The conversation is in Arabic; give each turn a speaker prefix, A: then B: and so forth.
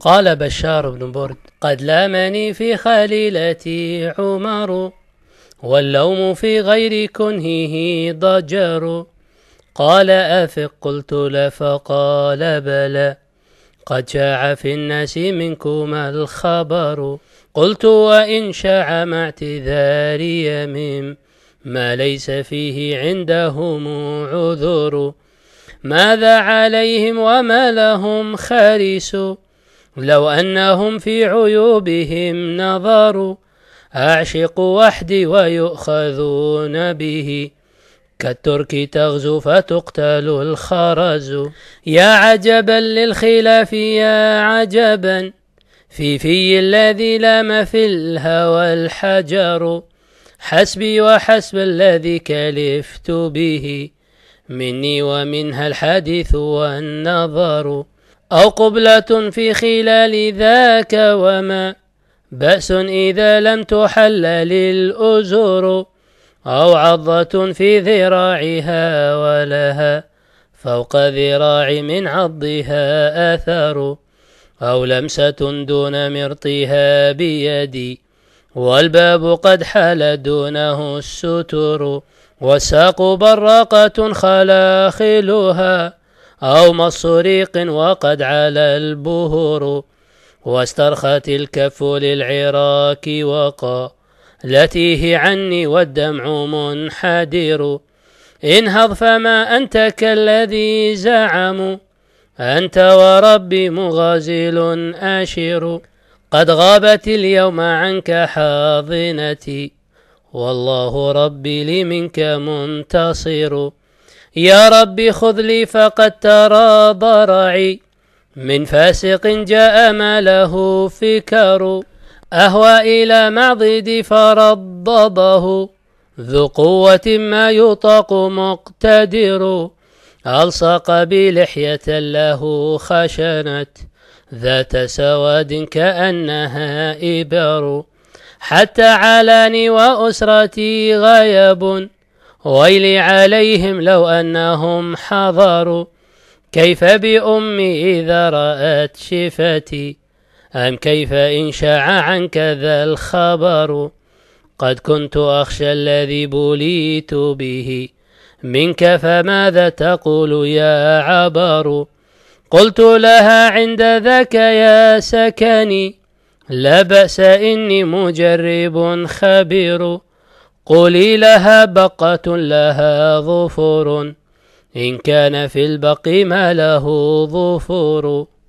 A: قال بشار بن برد قد لامني في خليلتي عمر واللوم في غير كنهه ضجر قال أفق قلت لا فقال بلى قد شاع في الناس منكما الخبر قلت وإن شاع مع اعتذاري مم ما ليس فيه عندهم عذر ماذا عليهم وما لهم خارس لو أنهم في عيوبهم نظروا أعشق وحدي ويؤخذون به كالترك تغزو فتقتل الخرز يا عجبا للخلاف يا عجبا في في الذي لام في الهوى الحجر حسبي وحسب الذي كلفت به مني ومنها الحديث والنظر أو قبلة في خلال ذاك وما بأس إذا لم تحلل الأجر أو عضة في ذراعها ولها فوق ذراع من عضها أثر أو لمسة دون مرطها بيدي والباب قد حل دونه الستر والساق براقة خلاخلها أو مصريق وقد على البهور واسترخت الكف للعراك لتيه عني والدمع منحدر انهض فما أنت كالذي زعموا أنت وربي مغازل أشر قد غابت اليوم عنك حاضنتي والله ربي لي منك منتصر يا رب خذ لي فقد ترى ضرعي من فاسق جاء ما له فكر أهوى إلى معضد فرضبه ذو قوة ما يطاق مقتدر ألصق بلحية له خشنت ذات سواد كأنها إبر حتى علاني وأسرتي غيب ويلي عليهم لو أنهم حضروا كيف بأمي إذا رأت شفتي أم كيف إن شاع عن كذا الخبر قد كنت أخشى الذي بليت به منك فماذا تقول يا عبر قلت لها عند ذاك يا سكني لا بأس إني مجرب خبير قولي لها بقة لها ظفر إن كان في البق ما له ظفور